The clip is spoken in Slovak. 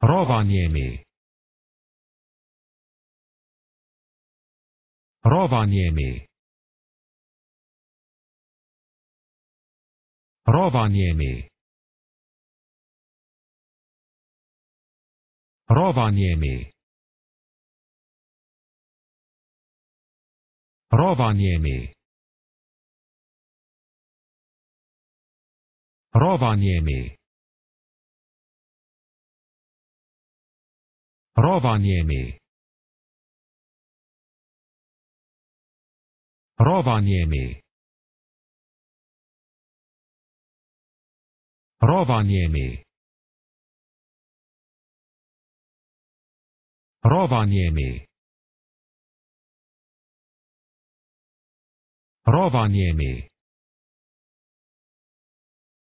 Rovaniemi. Rovaniemi. Rovaniemi. Rovaniemi. Rovaniemi. Rovaniemi. Rovaniemi. Rovaniemi Rovaniemi Rovaniemi Rovaniemi Rovaniemi